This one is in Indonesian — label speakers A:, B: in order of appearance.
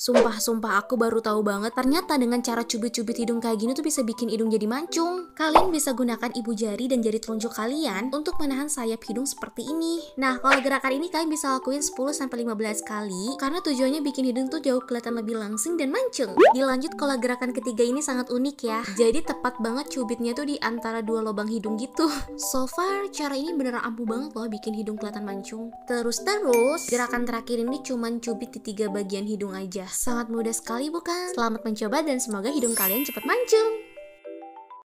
A: Sumpah, sumpah aku baru tahu banget ternyata dengan cara cubit-cubit hidung kayak gini tuh bisa bikin hidung jadi mancung. Kalian bisa gunakan ibu jari dan jari telunjuk kalian untuk menahan sayap hidung seperti ini. Nah, kalau gerakan ini kalian bisa lakuin 10 15 kali karena tujuannya bikin hidung tuh jauh kelihatan lebih langsing dan mancung. Dilanjut kalau gerakan ketiga ini sangat unik ya. Jadi tepat banget cubitnya tuh di antara dua lubang hidung gitu. So far, cara ini beneran ampuh banget loh bikin hidung kelihatan mancung. Terus-terus, gerakan terakhir ini cuman cubit di tiga bagian hidung aja. Sangat mudah sekali bukan? Selamat mencoba dan semoga hidung kalian cepat mancung.